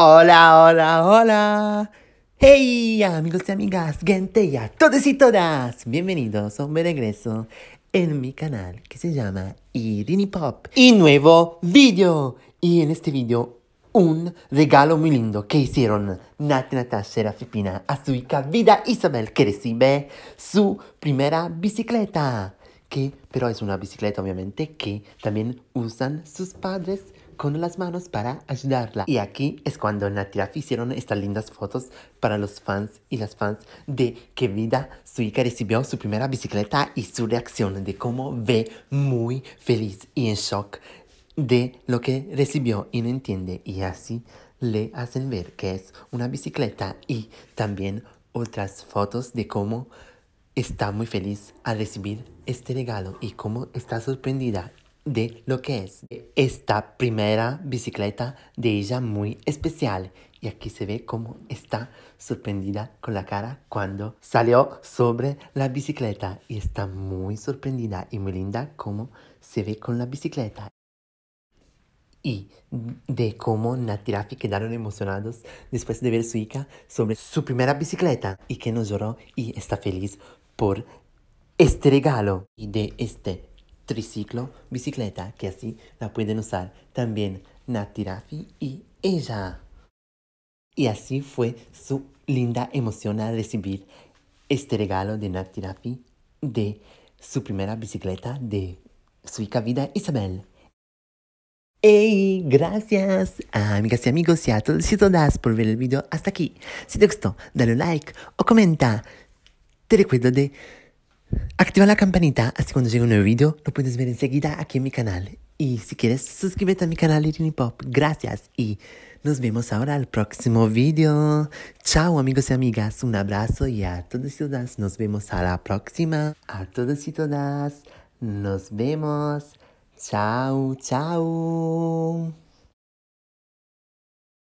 Hola, hola, hola. Hey, amigos y amigas, gente y a todos y todas. Bienvenidos a un regreso en mi canal que se llama Irini Pop. Y nuevo video! Y en este video un regalo muy lindo que hicieron Nat Natasha Rafipina a su hija Vida Isabel, que recibe su primera bicicleta. Que, pero es una bicicleta obviamente que también usan sus padres con las manos para ayudarla. Y aquí es cuando Natiraf hicieron estas lindas fotos para los fans y las fans de qué vida su hija recibió su primera bicicleta y su reacción de cómo ve muy feliz y en shock de lo que recibió y no entiende. Y así le hacen ver que es una bicicleta y también otras fotos de cómo está muy feliz al recibir este regalo y cómo está sorprendida de lo que es esta primera bicicleta de ella muy especial. Y aquí se ve como está sorprendida con la cara cuando salió sobre la bicicleta. Y está muy sorprendida y muy linda como se ve con la bicicleta. Y de cómo Natirafi quedaron emocionados después de ver su hija sobre su primera bicicleta. Y que no lloró y está feliz por este regalo y de este triciclo, bicicleta, que así la pueden usar también Natirafi y ella. Y así fue su linda emoción al recibir este regalo de Natirafi de su primera bicicleta de su vida Isabel. ¡Hey! Gracias, amigas y amigos y a todos y todas por ver el video hasta aquí. Si te gustó, dale un like o comenta. Te recuerdo de Activa la campanita, así cuando llegue un nuevo video lo puedes ver enseguida aquí en mi canal. Y si quieres, suscríbete a mi canal Irini Pop. Gracias y nos vemos ahora al próximo video. Chao amigos y amigas, un abrazo y a todos y todas nos vemos a la próxima. A todos y todas nos vemos. Chao, chao.